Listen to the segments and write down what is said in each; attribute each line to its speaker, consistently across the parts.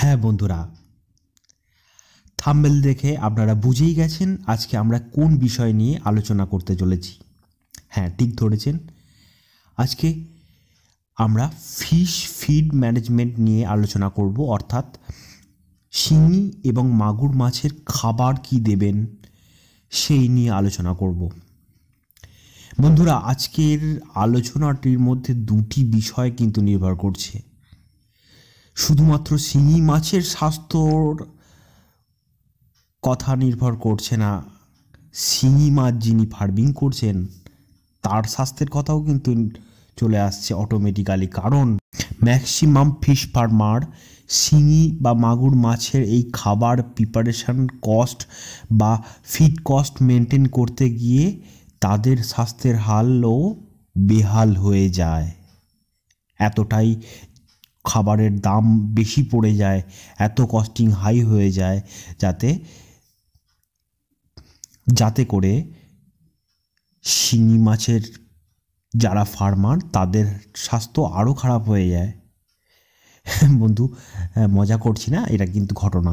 Speaker 1: হ্যাঁ বন্ধুরা থাম্বেল দেখে আপনারা বুঝেই গেছেন আজকে আমরা কোন বিষয় নিয়ে আলোচনা করতে চলেছি হ্যাঁ ঠিক ধরেছেন আজকে আমরা ফিশ ফিড ম্যানেজমেন্ট নিয়ে আলোচনা করব অর্থাৎ শিঙি এবং মাগুর মাছের খাবার কি দেবেন সেই নিয়ে আলোচনা করব বন্ধুরা আজকের আলোচনাটির মধ্যে দুটি বিষয় কিন্তু নির্ভর করছে শুধুমাত্র শিঙি মাছের স্বাস্থ্যর কথা নির্ভর করছে না শিঙি মাছ যিনি ফার্মিং করছেন তার স্বাস্থ্যের কথাও কিন্তু চলে আসছে অটোমেটিক্যালি কারণ ম্যাক্সিমাম ফিশ ফার্মার শিঙি বা মাগুর মাছের এই খাবার প্রিপারেশান কস্ট বা ফিড কস্ট মেনটেন করতে গিয়ে তাদের স্বাস্থ্যের হালও বেহাল হয়ে যায় এতটাই খাবারের দাম বেশি পড়ে যায় এত কস্টিং হাই হয়ে যায় যাতে যাতে করে শিঙি মাছের যারা ফার্মার তাদের স্বাস্থ্য আরও খারাপ হয়ে যায় বন্ধু হ্যাঁ, মজা করছি না এটা কিন্তু ঘটনা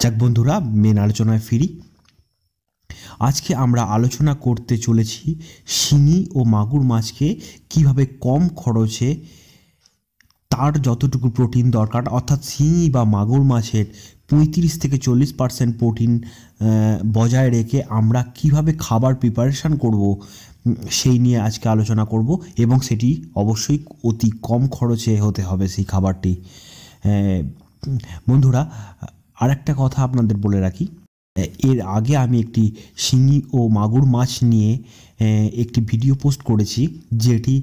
Speaker 1: যাক বন্ধুরা মেন আলোচনায় ফিরি আজকে আমরা আলোচনা করতে চলেছি শিঙি ও মাগুর মাছকে কিভাবে কম খরচে তার যতটুকু প্রোটিন দরকার অর্থাৎ শিঙি বা মাগুর মাছের পঁয়ত্রিশ থেকে চল্লিশ পার্সেন্ট প্রোটিন বজায় রেখে আমরা কিভাবে খাবার প্রিপারেশান করব সেই নিয়ে আজকে আলোচনা করব এবং সেটি অবশ্যই অতি কম খরচে হতে হবে সেই খাবারটি বন্ধুরা আরেকটা কথা আপনাদের বলে রাখি এর আগে আমি একটি শিঙি ও মাগুর মাছ নিয়ে একটি ভিডিও পোস্ট করেছি যেটি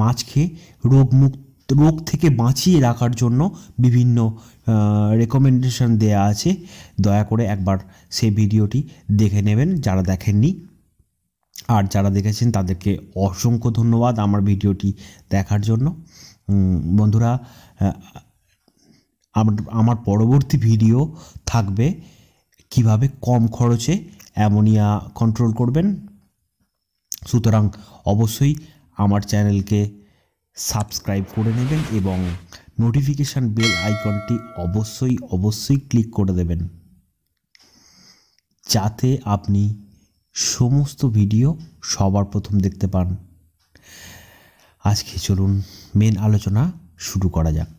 Speaker 1: মাছকে রোগমুক্ত রোগ থেকে বাঁচিয়ে রাখার জন্য বিভিন্ন রেকমেন্ডেশন দেয়া আছে দয়া করে একবার সেই ভিডিওটি দেখে নেবেন যারা দেখেননি আর যারা দেখেছেন তাদেরকে অসংখ্য ধন্যবাদ আমার ভিডিওটি দেখার জন্য বন্ধুরা আমার পরবর্তী ভিডিও থাকবে কিভাবে কম খরচে অ্যামোনিয়া কন্ট্রোল করবেন সুতরাং অবশ্যই আমার চ্যানেলকে সাবস্ক্রাইব করে নেবেন এবং নোটিফিকেশান বেল আইকনটি অবশ্যই অবশ্যই ক্লিক করে দেবেন যাতে আপনি সমস্ত ভিডিও সবার প্রথম দেখতে পান আজকে চলুন মেন আলোচনা শুরু করা যাক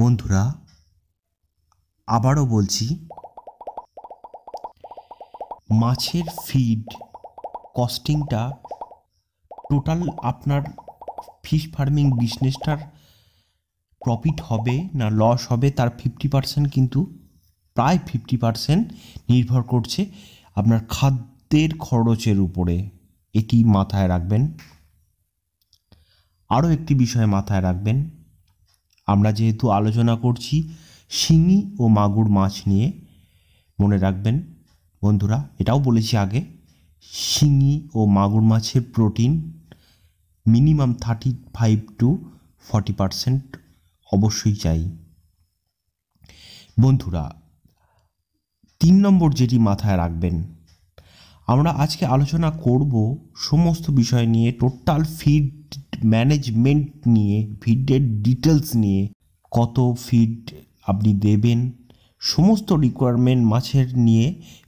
Speaker 1: বন্ধুরা আবারও বলছি মাছের ফিড কস্টিংটা টোটাল আপনার ফিশ ফার্মিং বিজনেসটার প্রফিট হবে না লস হবে তার ফিফটি পার্সেন্ট কিন্তু প্রায় ফিফটি পার্সেন্ট নির্ভর করছে আপনার খাদ্যের খরচের উপরে এটি মাথায় রাখবেন আরও একটি বিষয় মাথায় রাখবেন আমরা যেহেতু আলোচনা করছি শিঙি ও মাগুর মাছ নিয়ে মনে রাখবেন বন্ধুরা এটাও বলেছি আগে শিঙি ও মাগুর মাছের protein minimum thirty five to forty percent অবশ্যই চাই বন্ধুরা তিন নম্বর যেটি মাথায় রাখবেন আমরা আজকে আলোচনা করব সমস্ত বিষয় নিয়ে টোটাল ফিড ম্যানেজমেন্ট নিয়ে ফিডের ডিটেলস নিয়ে কত ফিড আপনি দেবেন সমস্ত রিকোয়ারমেন্ট মাছের নিয়ে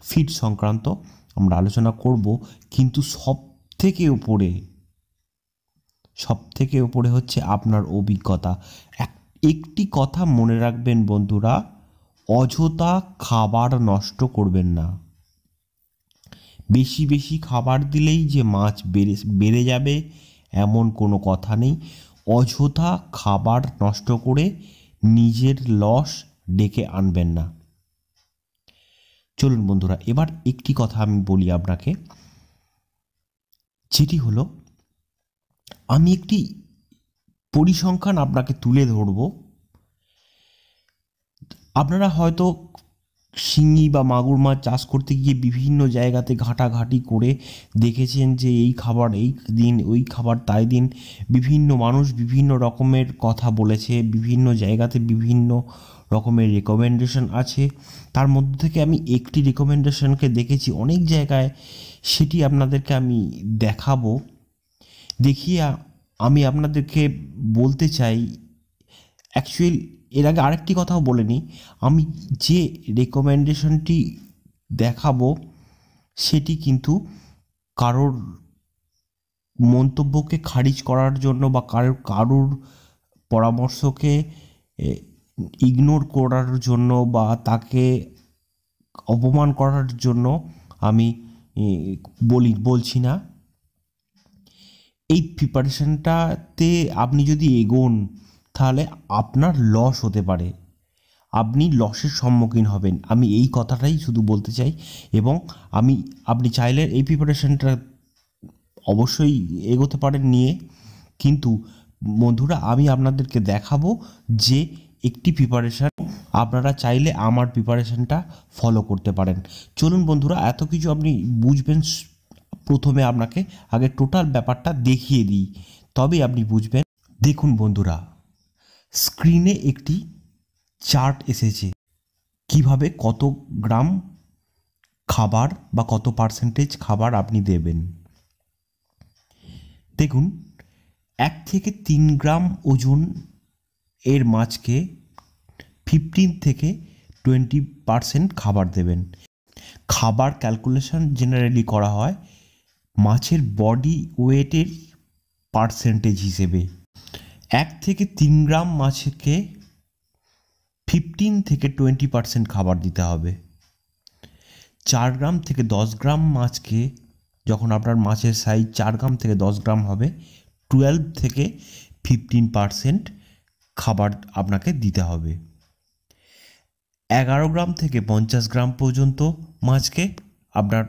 Speaker 1: ফিড সংক্রান্ত আমরা আলোচনা করব কিন্তু সব থেকে উপরে সব থেকে উপরে হচ্ছে আপনার অভিজ্ঞতা একটি কথা মনে রাখবেন বন্ধুরা অযথা খাবার নষ্ট করবেন না বেশি বেশি খাবার দিলেই যে মাছ বেড়ে বেড়ে যাবে এমন কোনো কথা নেই অযথা খাবার নষ্ট করে নিজের লস ডেকে আনবেন না চলুন বন্ধুরা এবার একটি কথা আমি বলি আপনাকে যেটি হলো আমি একটি পরিসংখ্যান আপনাকে তুলে ধরব আপনারা হয়তো শিঙি বা মাগুর মাছ চাষ করতে গিয়ে বিভিন্ন জায়গাতে ঘাঁটাঘাঁটি করে দেখেছেন যে এই খাবার এই দিন ওই খাবার তাই দিন বিভিন্ন মানুষ বিভিন্ন রকমের কথা বলেছে বিভিন্ন জায়গাতে বিভিন্ন রকমের রেকমেন্ডেশন আছে তার মধ্যে থেকে আমি একটি রেকমেন্ডেশনকে দেখেছি অনেক জায়গায় সেটি আপনাদেরকে আমি দেখাবো দেখিয়া আমি আপনাদেরকে বলতে চাই অ্যাকচুয়ালি এর আগে আরেকটি কথাও বলে নিই আমি যে রেকমেন্ডেশনটি দেখাবো সেটি কিন্তু কারোর মন্তব্যকে খারিজ করার জন্য বা কারোর কারোর পরামর্শকে ইগনোর করার জন্য বা তাকে অপমান করার জন্য আমি বলি বলছি না এই প্রিপারেশানটাতে আপনি যদি এগোন তাহলে আপনার লস হতে পারে আপনি লসের সম্মুখীন হবেন আমি এই কথাটাই শুধু বলতে চাই এবং আমি আপনি চাইলে এই প্রিপারেশনটা অবশ্যই এগোতে পারেন নিয়ে কিন্তু বন্ধুরা আমি আপনাদেরকে দেখাবো যে একটি প্রিপারেশান আপনারা চাইলে আমার প্রিপারেশানটা ফলো করতে পারেন চলুন বন্ধুরা এত কিছু আপনি বুঝবেন প্রথমে আপনাকে আগে টোটাল ব্যাপারটা দেখিয়ে দিই তবে আপনি বুঝবেন দেখুন বন্ধুরা স্ক্রিনে একটি চার্ট এসেছে কিভাবে কত গ্রাম খাবার বা কত পার্সেন্টেজ খাবার আপনি দেবেন দেখুন এক থেকে তিন গ্রাম ওজন এর মাছকে ফিফটিন থেকে টোয়েন্টি পারসেন্ট খাবার দেবেন খাবার ক্যালকুলেশন জেনারেলি করা হয় মাছের বডি ওয়েটের পার্সেন্টেজ হিসেবে এক থেকে তিন গ্রাম মাছকে ফিফটিন থেকে টোয়েন্টি পারসেন্ট খাবার দিতে হবে চার গ্রাম থেকে দশ গ্রাম মাছকে যখন আপনার মাছের সাইজ চার গ্রাম থেকে দশ গ্রাম হবে টুয়েলভ থেকে ফিফটিন পারসেন্ট খাবার আপনাকে দিতে হবে এগারো গ্রাম থেকে পঞ্চাশ গ্রাম পর্যন্ত মাছকে আপনার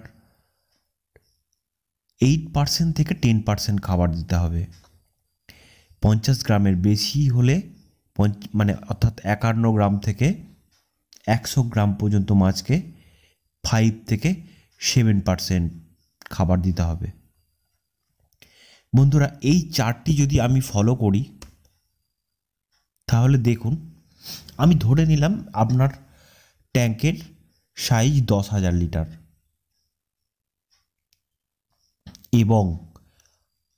Speaker 1: এইট পার্সেন্ট থেকে টেন পার্সেন্ট খাবার দিতে হবে পঞ্চাশ গ্রামের বেশি হলে মানে অর্থাৎ একান্ন গ্রাম থেকে একশো গ্রাম পর্যন্ত মাছকে ফাইভ থেকে সেভেন পারসেন্ট খাবার দিতে হবে বন্ধুরা এই চারটি যদি আমি ফলো করি তাহলে দেখুন আমি ধরে নিলাম আপনার ট্যাঙ্কের সাইজ দশ হাজার লিটার এবং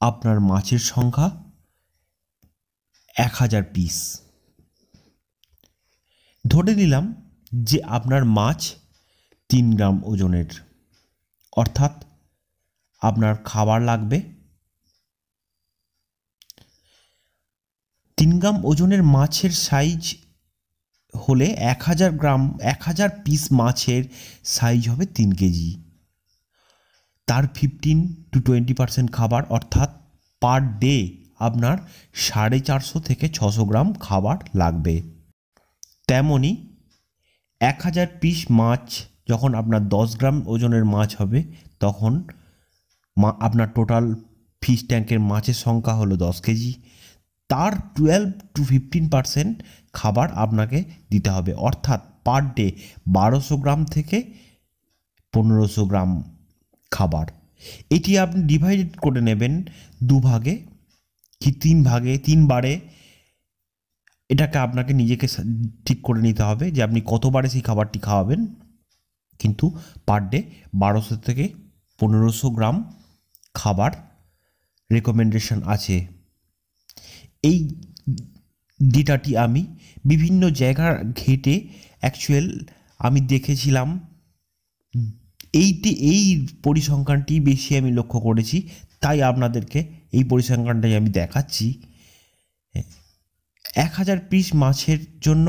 Speaker 1: আপনার মাছের সংখ্যা এক হাজার পিস ধরে নিলাম যে আপনার মাছ তিন গ্রাম ওজনের অর্থাৎ আপনার খাবার লাগবে তিন গ্রাম ওজনের মাছের সাইজ হলে এক হাজার গ্রাম এক হাজার পিস মাছের সাইজ হবে তিন কেজি তার ফিফটিন টু টোয়েন্টি পার্সেন্ট খাবার অর্থাৎ পার ডে আপনার সাড়ে চারশো থেকে ছশো গ্রাম খাবার লাগবে তেমনই এক হাজার পিস মাছ যখন আপনার দশ গ্রাম ওজনের মাছ হবে তখন মা আপনার টোটাল ফিশ ট্যাঙ্কের মাছের সংখ্যা হলো দশ কেজি তার টুয়েলভ টু ফিফটিন পারসেন্ট খাবার আপনাকে দিতে হবে অর্থাৎ পার ডে বারোশো গ্রাম থেকে পনেরোশো গ্রাম খাবার এটি আপনি ডিভাইডেড করে নেবেন দুভাগে কি তিন ভাগে তিনবারে এটাকে আপনাকে নিজেকে ঠিক করে নিতে হবে যে আপনি কতবারে সেই খাবারটি খাওয়াবেন কিন্তু পার ডে বারোশো থেকে পনেরোশো গ্রাম খাবার রেকমেন্ডেশন আছে এই ডেটাটি আমি বিভিন্ন জায়গা ঘেটে অ্যাকচুয়াল আমি দেখেছিলাম এইটি এই পরিসংখ্যানটি বেশি আমি লক্ষ্য করেছি তাই আপনাদেরকে এই পরিসংখ্যানটাই আমি দেখাচ্ছি হ্যাঁ, এক হাজার পিস মাছের জন্য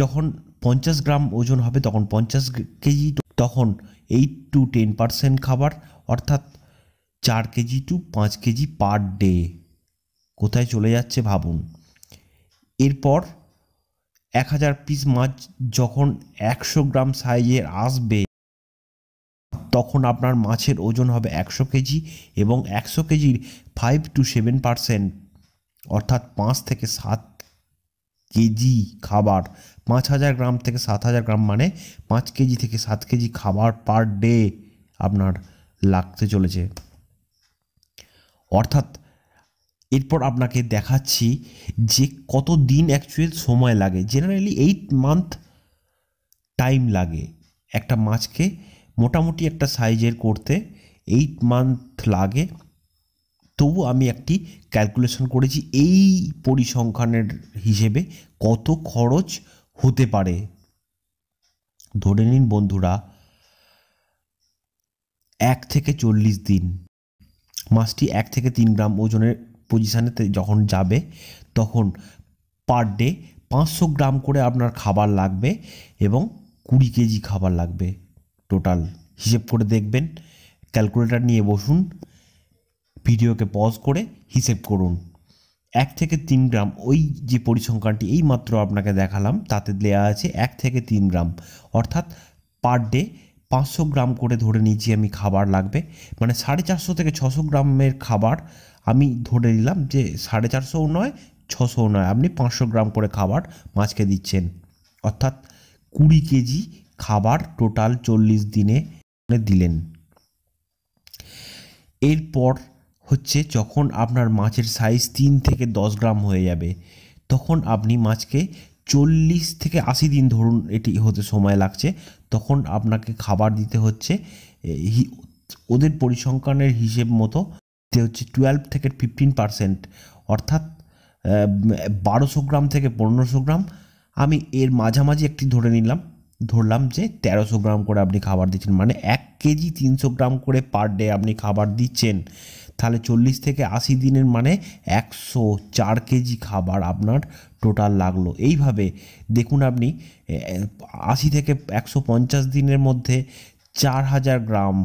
Speaker 1: যখন পঞ্চাশ গ্রাম ওজন হবে তখন পঞ্চাশ কেজি তখন এইট টু টেন পারসেন্ট খাবার অর্থাৎ চার কেজি টু পাঁচ কেজি পার ডে কোথায় চলে যাচ্ছে ভাবুন এরপর এক হাজার পিস মাছ যখন একশো গ্রাম সাইজের আসবে তখন আপনার মাছের ওজন হবে একশো কেজি এবং একশো কেজির ফাইভ টু সেভেন পারসেন্ট অর্থাৎ পাঁচ থেকে সাত কেজি খাবার পাঁচ হাজার গ্রাম থেকে সাত হাজার গ্রাম মানে পাঁচ কেজি থেকে সাত কেজি খাবার পার ডে আপনার লাগতে চলেছে অর্থাৎ এরপর আপনাকে দেখাচ্ছি যে কত দিন অ্যাকচুয়াল সময় লাগে জেনারেলি এইট মান্থ টাইম লাগে একটা মাছকে মোটামুটি একটা সাইজের করতে এইট মান্থ লাগে তবু আমি একটি ক্যালকুলেশন করেছি এই পরিসংখ্যানের হিসেবে কত খরচ হতে পারে ধরে নিন বন্ধুরা এক থেকে চল্লিশ দিন মাছটি এক থেকে তিন গ্রাম ওজনের পজিশানে যখন যাবে তখন পার ডে পাঁচশো গ্রাম করে আপনার খাবার লাগবে এবং কুড়ি কেজি খাবার লাগবে টোটাল হিসেব করে দেখবেন ক্যালকুলেটার নিয়ে বসুন ভিডিওকে পজ করে হিসেব করুন এক থেকে তিন গ্রাম ওই যে পরিসংখ্যানটি এই মাত্র আপনাকে দেখালাম তাতে দেওয়া আছে এক থেকে তিন গ্রাম অর্থাৎ পার ডে পাঁচশো গ্রাম করে ধরে নিয়েছি আমি খাবার লাগবে মানে সাড়ে চারশো থেকে ছশো গ্রামের খাবার আমি ধরে নিলাম যে সাড়ে চারশোও নয় ছশোও নয় আপনি পাঁচশো গ্রাম করে খাবার মাছকে দিচ্ছেন অর্থাৎ কুড়ি কেজি খাবার টোটাল চল্লিশ দিনে মানে দিলেন এরপর হচ্ছে যখন আপনার মাছের সাইজ তিন থেকে দশ গ্রাম হয়ে যাবে তখন আপনি মাছকে চল্লিশ থেকে আশি দিন ধরুন এটি হতে সময় লাগছে তখন আপনাকে খাবার দিতে হচ্ছে ওদের পরিসংখ্যানের হিসেব মতো দিতে হচ্ছে টুয়েলভ থেকে ফিফটিন পারসেন্ট অর্থাৎ বারোশো গ্রাম থেকে পনেরোশো গ্রাম আমি এর মাঝামাঝি একটি ধরে নিলাম ধরলাম যে তেরোশো গ্রাম করে আপনি খাবার দিচ্ছেন মানে এক কেজি তিনশো গ্রাম করে পার ডে আপনি খাবার দিচ্ছেন তাহলে চল্লিশ থেকে আশি দিনের মানে একশো চার কেজি খাবার আপনার টোটাল লাগলো এইভাবে দেখুন আপনি আশি থেকে একশো পঞ্চাশ দিনের মধ্যে চার হাজার গ্রাম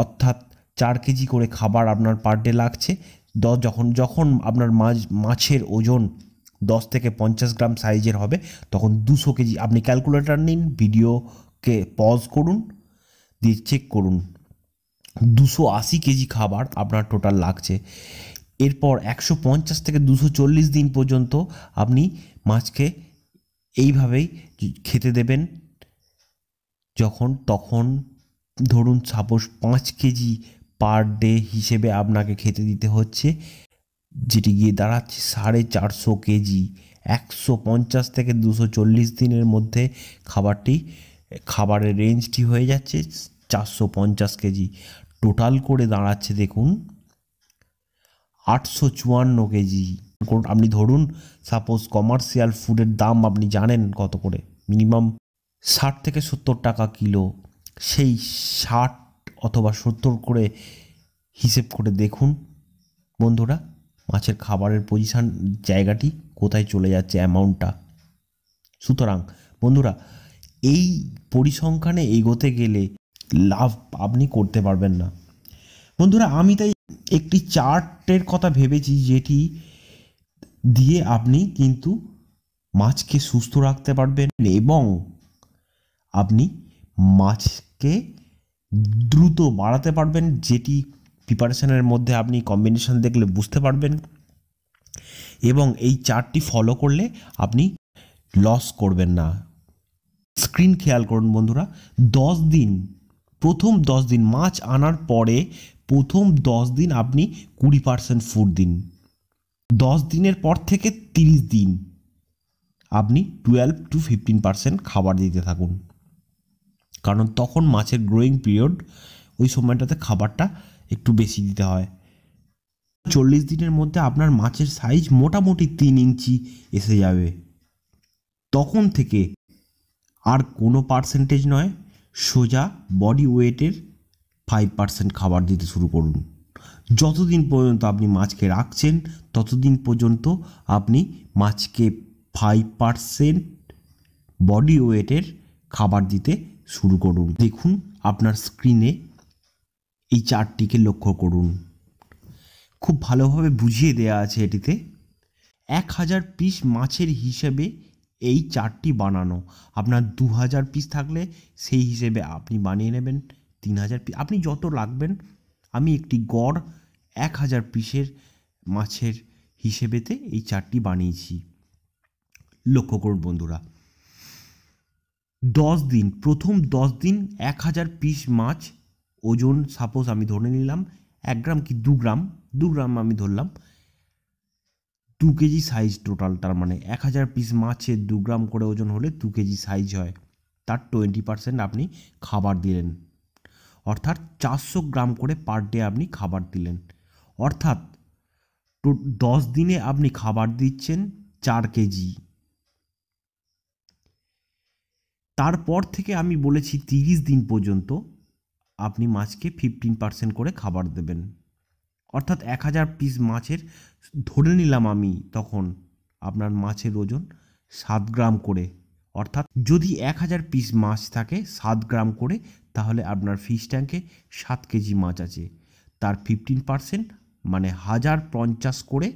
Speaker 1: অর্থাৎ চার কেজি করে খাবার আপনার পার ডে লাগছে দ যখন যখন আপনার মাছ মাছের ওজন দশ থেকে পঞ্চাশ গ্রাম সাইজের হবে তখন দুশো কেজি আপনি ক্যালকুলেটার নিন ভিডিওকে পজ করুন দিয়ে চেক করুন দুশো আশি কেজি খাবার আপনার টোটাল লাগছে এরপর একশো পঞ্চাশ থেকে দুশো চল্লিশ দিন পর্যন্ত আপনি মাছকে এইভাবেই খেতে দেবেন যখন তখন ধরুন সাপোজ পাঁচ কেজি পার ডে হিসেবে আপনাকে খেতে দিতে হচ্ছে যেটি গিয়ে দাঁড়াচ্ছে সাড়ে চারশো কেজি একশো পঞ্চাশ থেকে দুশো চল্লিশ দিনের মধ্যে খাবারটি খাবারের রেঞ্জটি হয়ে যাচ্ছে চারশো পঞ্চাশ কেজি টোটাল করে দাঁড়াচ্ছে দেখুন আটশো চুয়ান্ন কেজি আপনি ধরুন সাপোজ কমার্শিয়াল ফুডের দাম আপনি জানেন কত করে মিনিমাম ষাট থেকে সত্তর টাকা কিলো সেই ষাট অথবা সত্তর করে হিসেব করে দেখুন বন্ধুরা মাছের খাবারের পজিশান জায়গাটি কোথায় চলে যাচ্ছে অ্যামাউন্টটা সুতরাং বন্ধুরা এই পরিসংখ্যানে এগোতে গেলে লাভ আপনি করতে পারবেন না বন্ধুরা আমি তাই একটি চার্টের কথা ভেবেছি যেটি দিয়ে আপনি কিন্তু মাছকে সুস্থ রাখতে পারবেন এবং আপনি মাছকে দ্রুত বাড়াতে পারবেন যেটি প্রিপারেশানের মধ্যে আপনি কম্বিনেশান দেখলে বুঝতে পারবেন এবং এই চারটি ফলো করলে আপনি লস করবেন না স্ক্রিন খেয়াল করুন বন্ধুরা দশ দিন প্রথম দশ দিন মাছ আনার পরে প্রথম দশ দিন আপনি কুড়ি পার্সেন্ট ফুড দিন দশ দিনের পর থেকে তিরিশ দিন আপনি টুয়েলভ টু ফিফটিন পার্সেন্ট খাবার দিতে থাকুন কারণ তখন মাছের গ্রোয়িং পিরিয়ড ওই সময়টাতে খাবারটা একটু বেশি দিতে হয় চল্লিশ দিনের মধ্যে আপনার মাছের সাইজ মোটামুটি তিন ইঞ্চি এসে যাবে তখন থেকে আর কোনো পার্সেন্টেজ নয় সোজা বডি ওয়েটের ফাইভ পার্সেন্ট খাবার দিতে শুরু করুন যতদিন পর্যন্ত আপনি মাছকে রাখছেন ততদিন পর্যন্ত আপনি মাছকে ফাইভ পার্সেন্ট বডি ওয়েটের খাবার দিতে শুরু করুন দেখুন আপনার স্ক্রিনে এই চারটিকে লক্ষ্য করুন খুব ভালোভাবে বুঝিয়ে দেয়া আছে এটিতে এক হাজার পিস মাছের হিসেবে এই চারটি বানানো আপনার দু হাজার পিস থাকলে সেই হিসেবে আপনি বানিয়ে নেবেন তিন হাজার পিস আপনি যত লাগবেন আমি একটি গড় এক হাজার পিসের মাছের হিসেবেতে এই চারটি বানিয়েছি লক্ষ্য করুন বন্ধুরা দশ দিন প্রথম দশ দিন এক হাজার পিস মাছ ওজন সাপোজ আমি ধরে নিলাম এক গ্রাম কি দু গ্রাম দু গ্রাম আমি ধরলাম দু কেজি সাইজ টোটাল তার মানে এক হাজার পিস মাছের দু গ্রাম করে ওজন হলে দু কেজি সাইজ হয় তার টোয়েন্টি পারসেন্ট আপনি খাবার দিলেন অর্থাৎ চারশো গ্রাম করে পার ডে আপনি খাবার দিলেন অর্থাৎ টো দশ দিনে আপনি খাবার দিচ্ছেন চার কেজি তারপর থেকে আমি বলেছি তিরিশ দিন পর্যন্ত আপনি মাছকে ফিফটিন পার্সেন্ট করে খাবার দেবেন অর্থাৎ এক হাজার পিস মাছের ধরে নিলাম আমি তখন আপনার মাছের ওজন সাত গ্রাম করে অর্থাৎ যদি এক হাজার পিস মাছ থাকে সাত গ্রাম করে তাহলে আপনার ফিশ ট্যাঙ্কে সাত কেজি মাছ আছে তার ফিফটিন পার্সেন্ট মানে হাজার পঞ্চাশ করে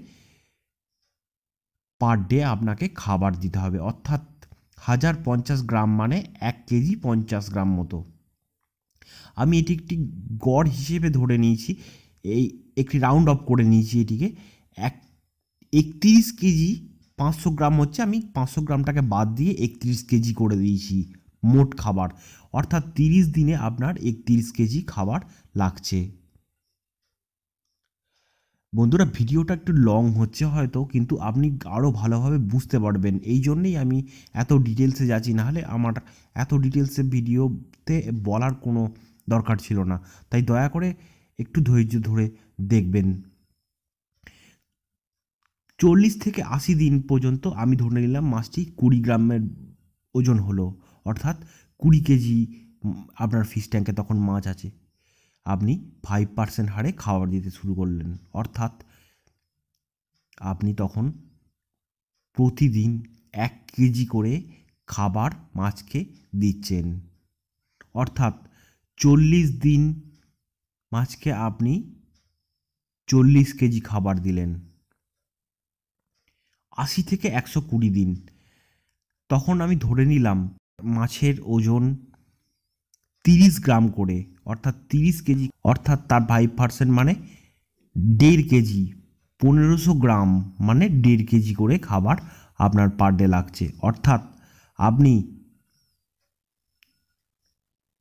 Speaker 1: পার ডে আপনাকে খাবার দিতে হবে অর্থাৎ হাজার পঞ্চাশ গ্রাম মানে এক কেজি পঞ্চাশ গ্রাম মতো আমি এটি একটি গড় হিসেবে ধরে নিয়েছি এই একটি রাউন্ড অফ করে নিয়েছি এটিকে এক একত্রিশ কেজি পাঁচশো গ্রাম হচ্ছে আমি পাঁচশো গ্রামটাকে বাদ দিয়ে একত্রিশ কেজি করে দিয়েছি মোট খাবার অর্থাৎ তিরিশ দিনে আপনার একত্রিশ কেজি খাবার লাগছে বন্ধুরা ভিডিওটা একটু লং হচ্ছে হয়তো কিন্তু আপনি আরও ভালোভাবে বুঝতে পারবেন এই জন্যেই আমি এত ডিটেলসে যাচ্ছি নাহলে আমার এত ডিটেলসে ভিডিওতে বলার কোনো দরকার ছিল না তাই দয়া করে একটু ধৈর্য ধরে দেখবেন চল্লিশ থেকে আশি দিন পর্যন্ত আমি ধরে নিলাম মাছটি কুড়ি গ্রামের ওজন হলো অর্থাৎ কুড়ি কেজি আপনার ফিশ ট্যাঙ্কে তখন মাছ আছে আপনি ফাইভ পার্সেন্ট হারে খাবার দিতে শুরু করলেন অর্থাৎ আপনি তখন প্রতিদিন এক কেজি করে খাবার মাছকে দিচ্ছেন অর্থাৎ চল্লিশ দিন মাছকে আপনি চল্লিশ কেজি খাবার দিলেন আশি থেকে একশো কুড়ি দিন তখন আমি ধরে নিলাম মাছের ওজন তিরিশ গ্রাম করে অর্থাৎ তিরিশ কেজি অর্থাৎ তার ফাইভ পার্সেন্ট মানে দেড় কেজি পনেরোশো গ্রাম মানে দেড় কেজি করে খাবার আপনার পার ডে লাগছে অর্থাৎ আপনি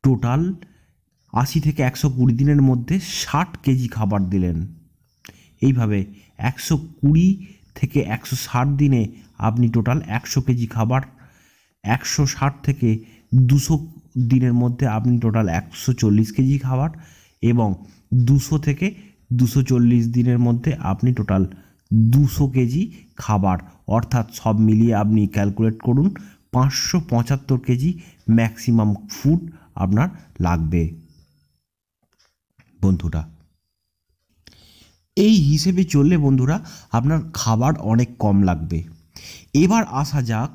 Speaker 1: টোটাল আশি থেকে একশো কুড়ি দিনের মধ্যে ষাট কেজি খাবার দিলেন এইভাবে একশো কুড়ি থেকে একশো ষাট দিনে আপনি টোটাল একশো কেজি খাবার একশো ষাট থেকে দুশো দিনের মধ্যে আপনি টোটাল একশো চল্লিশ কেজি খাবার এবং দুশো থেকে দুশো চল্লিশ দিনের মধ্যে আপনি টোটাল দুশো কেজি খাবার অর্থাৎ সব মিলিয়ে আপনি ক্যালকুলেট করুন পাঁচশো পঁচাত্তর কেজি ম্যাক্সিমাম ফুড আপনার লাগবে বন্ধুরা এই হিসেবে চললে বন্ধুরা আপনার খাবার অনেক কম লাগবে এবার আসা যাক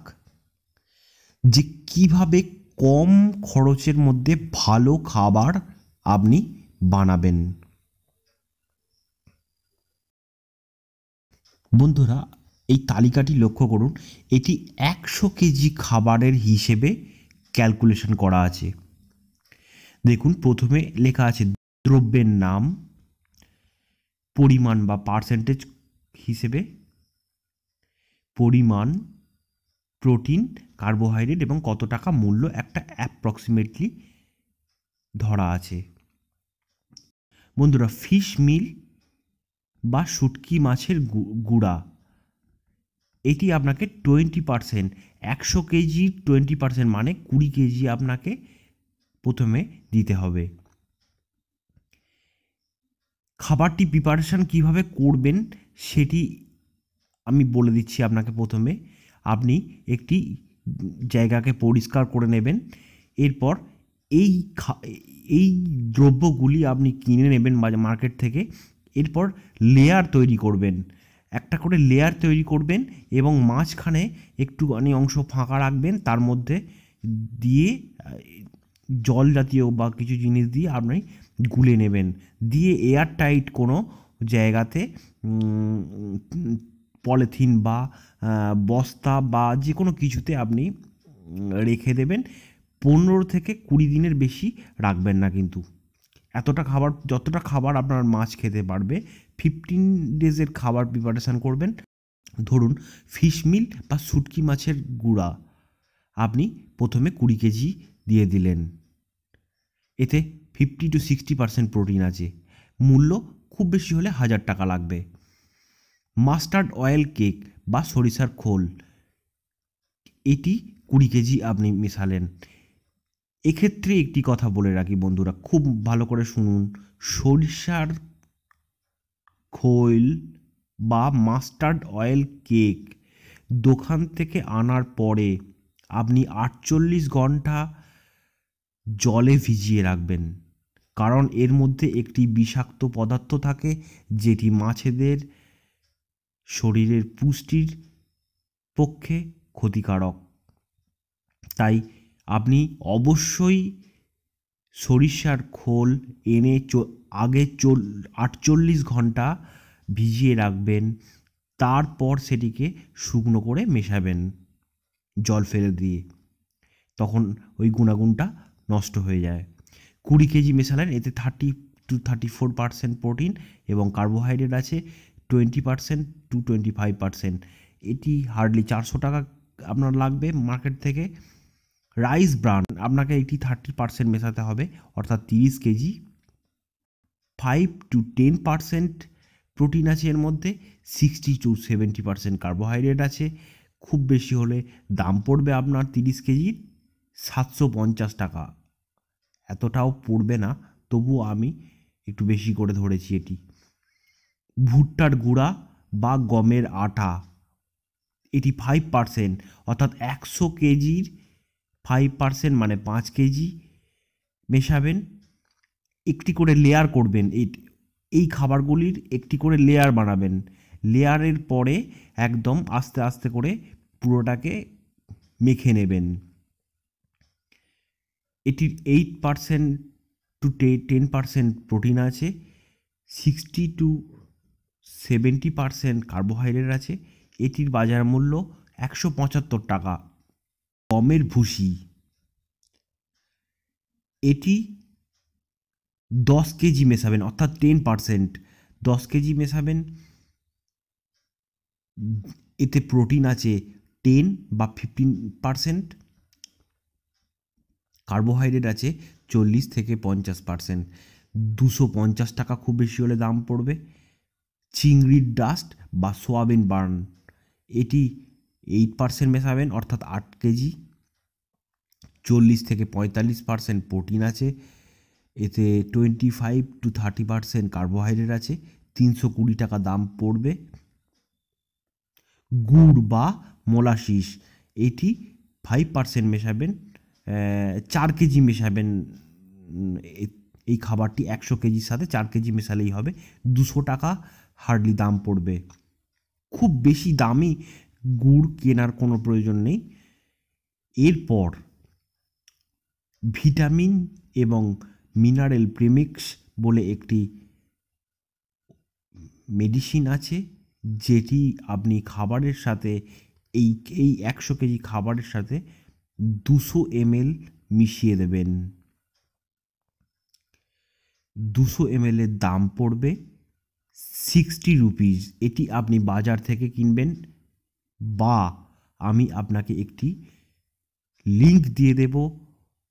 Speaker 1: যে কিভাবে কম খরচের মধ্যে ভালো খাবার আপনি বানাবেন বন্ধুরা এই তালিকাটি লক্ষ্য করুন এটি একশো কেজি খাবারের হিসেবে ক্যালকুলেশন করা আছে দেখুন প্রথমে লেখা আছে দ্রব্যের নাম পরিমাণ বা পার্সেন্টেজ হিসেবে পরিমাণ প্রোটিন কার্বোহাইড্রেট এবং কত টাকা মূল্য একটা অ্যাপ্রক্সিমেটলি ধরা আছে বন্ধুরা ফিশ মিল বা শুটকি মাছের গুঁড়া এটি আপনাকে টোয়েন্টি পারসেন্ট একশো কেজি টোয়েন্টি পারসেন্ট মানে কুড়ি কেজি আপনাকে প্রথমে দিতে হবে খাবারটি প্রিপারেশান কীভাবে করবেন সেটি আমি বলে দিচ্ছি আপনাকে প্রথমে আপনি একটি জায়গাকে পরিষ্কার করে নেবেন এরপর এই এই দ্রব্যগুলি আপনি কিনে নেবেন মার্কেট থেকে এরপর লেয়ার তৈরি করবেন একটা করে লেয়ার তৈরি করবেন এবং মাঝখানে একটুখানি অংশ ফাঁকা রাখবেন তার মধ্যে দিয়ে জল জাতীয় বা কিছু জিনিস দিয়ে আপনি গুলে নেবেন দিয়ে এয়ার টাইট কোনো জায়গাতে পলিথিন বা বস্তা বা যে কোনো কিছুতে আপনি রেখে দেবেন পনেরো থেকে কুড়ি দিনের বেশি রাখবেন না কিন্তু এতটা খাবার যতটা খাবার আপনার মাছ খেতে পারবে ফিফটিন ডেজের খাবার প্রিপারেশান করবেন ধরুন ফিশ মিল বা সুটকি মাছের গুঁড়া আপনি প্রথমে কুড়ি কেজি দিয়ে দিলেন এতে fifty to sixty percent protein আছে মূল্য খুব বেশি হলে হাজার টাকা লাগবে মাস্টার্ড অয়েল কেক বা সরিষার খোল এটি কুড়ি কেজি আপনি মেশালেন এক্ষেত্রে একটি কথা বলে রাখি বন্ধুরা খুব ভালো করে শুনুন সরিষার খোল বা মাস্টার্ড অয়েল কেক দোকান থেকে আনার পরে আপনি আটচল্লিশ ঘন্টা জলে ভিজিয়ে রাখবেন কারণ এর মধ্যে একটি বিষাক্ত পদার্থ থাকে যেটি মাছেদের শরীরের পুষ্টির পক্ষে ক্ষতিকারক তাই আপনি অবশ্যই সরিষার খোল এনে আগে চল আটচল্লিশ ঘন্টা ভিজিয়ে রাখবেন তারপর সেটিকে শুকনো করে মেশাবেন জল ফেলে দিয়ে তখন ওই গুণাগুণটা নষ্ট হয়ে যায় কুড়ি কেজি মেশালেন এতে thirty to thirty four percent protein এবং কার্বোহাইড্রেট আছে twenty percent to twenty five percent এটি হার্ডলি চারশো টাকা আপনার লাগবে মার্কেট থেকে রাইস ব্রান আপনাকে এটি থার্টি পার্সেন্ট মেশাতে হবে অর্থাৎ তিরিশ KG five to ten percent protein আছে এর মধ্যে sixty to seventy percent carbohydrate আছে খুব বেশি হলে দাম পড়বে আপনার তিরিশ কেজির সাতশো পঞ্চাশ টাকা এতটাও পড়বে না তবুও আমি একটু বেশি করে ধরেছি এটি ভুট্টার গুঁড়া বা গমের আটা এটি ফাইভ পারসেন্ট অর্থাৎ একশো কেজির ফাইভ পারসেন্ট মানে পাঁচ কেজি মেশাবেন একটি করে লেয়ার করবেন এই খাবারগুলির একটি করে লেয়ার বানাবেন লেয়ারের পরে একদম আস্তে আস্তে করে পুরোটাকে মেখে নেবেন এটির এইট পারসেন্ট টু টে টেন পারসেন্ট প্রোটিন আছে sixty to seventy percent carbohydrate আছে এটির বাজার মূল্য একশো পঁচাত্তর টাকা গমের ভুসি এটি দশ কেজি মেশাবেন অর্থাৎ টেন পারসেন্ট দশ কেজি মেশাবেন এতে প্রোটিন আছে টেন বা ফিফটিন পারসেন্ট কার্বোহাইড্রেট আছে চল্লিশ থেকে পঞ্চাশ পার্সেন্ট দুশো পঞ্চাশ টাকা খুব বেশি হলে দাম পড়বে চিংড়ির ডাস্ট বা সোয়াবিন বার্ন এটি এইট পার্সেন্ট মেশাবেন অর্থাৎ আট কেজি চল্লিশ থেকে পঁয়তাল্লিশ পার্সেন্ট প্রোটিন আছে এতে twenty five to thirty percent carbohydrate আছে তিনশো কুড়ি টাকা দাম পড়বে গুড় বা মোলাশিস এটি ফাইভ পার্সেন্ট মেশাবেন চার কেজি মেশাবেন এই খাবারটি একশো কেজির সাথে চার কেজি মেশালেই হবে দুশো টাকা হার্ডলি দাম পড়বে খুব বেশি দামি গুড় কেনার কোনো প্রয়োজন নেই এরপর ভিটামিন এবং মিনারেল প্রেমিক্স বলে একটি মেডিসিন আছে যেটি আপনি খাবারের সাথে এই এই একশো কেজি খাবারের সাথে দুশো এমএল মিশিয়ে দেবেন দুশো এমএলের দাম পড়বে সিক্সটি রুপিস এটি আপনি বাজার থেকে কিনবেন বা আমি আপনাকে একটি লিংক দিয়ে দেব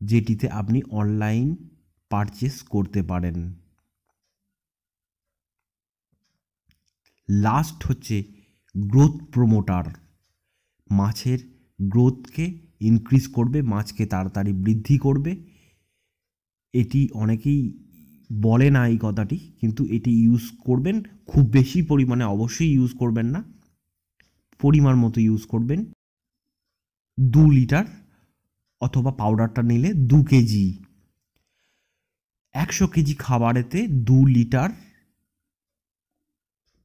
Speaker 1: যেটিতে আপনি অনলাইন পারচেস করতে পারেন লাস্ট হচ্ছে গ্রোথ প্রোমোটার মাছের গ্রোথকে ইনক্রিজ করবে মাছকে তাড়াতাড়ি বৃদ্ধি করবে এটি অনেকেই বলে না এই কথাটি কিন্তু এটি ইউজ করবেন খুব বেশি পরিমাণে অবশ্যই ইউজ করবেন না পরিমাণ মতো ইউজ করবেন দু লিটার অথবা পাউডারটা নিলে দু কেজি একশো কেজি খাবারেতে দু লিটার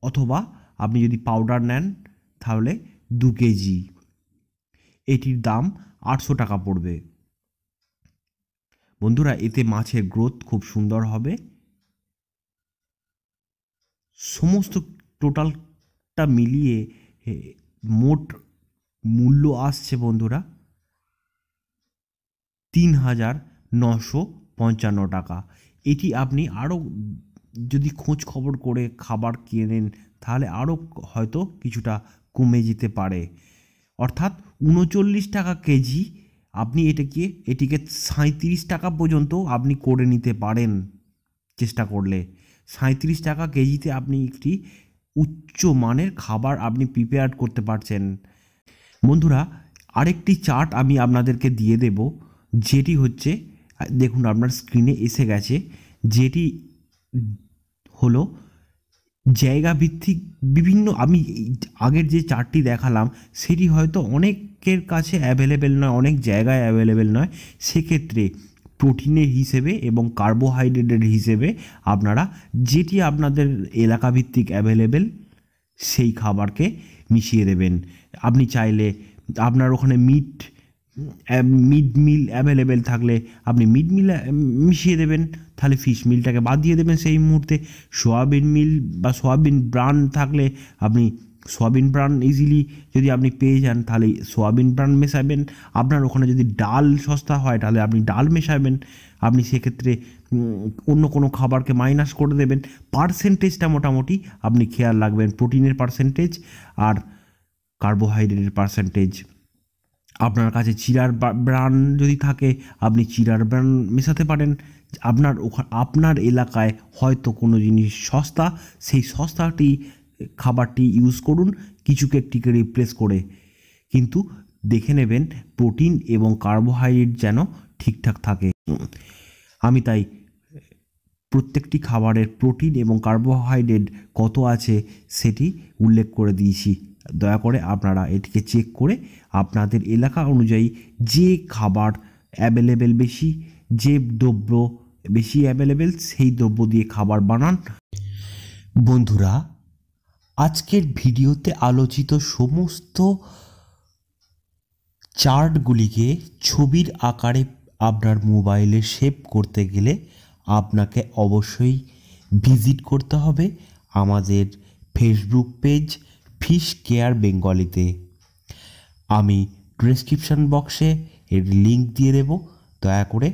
Speaker 1: অথবা আপনি যদি পাউডার নেন তাহলে দু কেজি এটির দাম আটশো টাকা পড়বে বন্ধুরা এতে মাছের গ্রোথ খুব সুন্দর হবে সমস্ত টোটালটা মিলিয়ে মোট মূল্য আসছে বন্ধুরা তিন হাজার নশো পঞ্চান্ন টাকা এটি আপনি আরও যদি খোঁজ খবর করে খাবার কিনে নেন তাহলে আরও হয়তো কিছুটা কমে যেতে পারে অর্থাৎ উনচল্লিশ টাকা কেজি আপনি এটাকে এটিকে সাঁত্রিশ টাকা পর্যন্ত আপনি করে নিতে পারেন চেষ্টা করলে সাঁত্রিশ টাকা কেজিতে আপনি একটি উচ্চ মানের খাবার আপনি প্রিপেয়ার করতে পারছেন বন্ধুরা আরেকটি চার্ট আমি আপনাদেরকে দিয়ে দেব যেটি হচ্ছে দেখুন আপনার স্ক্রিনে এসে গেছে যেটি হলো জায়গা ভিত্তিক বিভিন্ন আমি আগের যে চারটি দেখালাম সেটি হয়তো অনেকের কাছে অ্যাভেলেবেল নয় অনেক জায়গায় অ্যাভেলেবেল নয় সেক্ষেত্রে প্রোটিনের হিসেবে এবং কার্বোহাইড্রেটের হিসেবে আপনারা যেটি আপনাদের এলাকা ভিত্তিক অ্যাভেলেবেল সেই খাবারকে মিশিয়ে দেবেন আপনি চাইলে আপনার ওখানে মিট মিড মিল অ্যাভেলেবেল থাকলে আপনি মিড মিল মিশিয়ে দেবেন তাহলে ফিশ মিলটাকে বাদ দিয়ে দেবেন সেই মুহূর্তে সোয়াবিন মিল বা সোয়াবিন ব্রান থাকলে আপনি সোয়াবিন ব্রান ইজিলি যদি আপনি পেয়ে যান তাহলে সোয়াবিন ব্রান মেশাবেন আপনার ওখানে যদি ডাল সস্তা হয় তাহলে আপনি ডাল মেশাবেন আপনি সেক্ষেত্রে অন্য কোনো খাবারকে মাইনাস করে দেবেন পার্সেন্টেজটা মোটামুটি আপনি খেয়াল রাখবেন প্রোটিনের পার্সেন্টেজ আর কার্বোহাইড্রেটের পার্সেন্টেজ আপনার কাছে চিরার ব্রান যদি থাকে আপনি চিরার ব্রান মেশাতে পারেন আপনার ওখান আপনার এলাকায় হয়তো কোনো জিনিস সস্তা সেই সস্তাটি খাবারটি ইউজ করুন কিছুকে একটিকে রিপ্লেস করে কিন্তু দেখে নেবেন প্রোটিন এবং কার্বোহাইড্রেট যেন ঠিকঠাক থাকে আমি তাই প্রত্যেকটি খাবারের প্রোটিন এবং কার্বোহাইড্রেট কত আছে সেটি উল্লেখ করে দিয়েছি দয়া করে আপনারা এটিকে চেক করে আপনাদের এলাকা অনুযায়ী যে খাবার অ্যাভেলেবেল বেশি যে দ্রব্য বেশি অ্যাভেলেবেল সেই দ্রব্য দিয়ে খাবার বানান বন্ধুরা আজকের ভিডিওতে আলোচিত সমস্ত চার্টগুলিকে ছবির আকারে আপনার মোবাইলে সেভ করতে গেলে আপনাকে অবশ্যই ভিজিট করতে হবে আমাদের ফেসবুক পেজ ফিশ কেয়ার বেঙ্গলিতে আমি ডিসক্রিপশান বক্সে এর লিঙ্ক দিয়ে দেব দয়া করে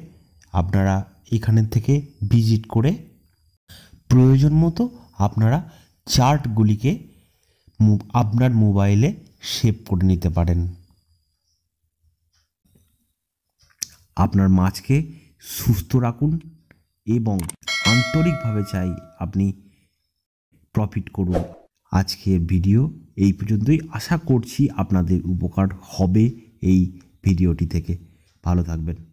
Speaker 1: আপনারা এখানের থেকে ভিজিট করে প্রয়োজন মতো আপনারা চার্টগুলিকে আপনার মোবাইলে সেভ করে নিতে পারেন আপনার মাছকে সুস্থ রাখুন এবং আন্তরিকভাবে চাই আপনি প্রফিট করুন আজকের ভিডিও এই পর্যন্তই আশা করছি আপনাদের উপকার হবে এই ভিডিওটি থেকে ভালো থাকবেন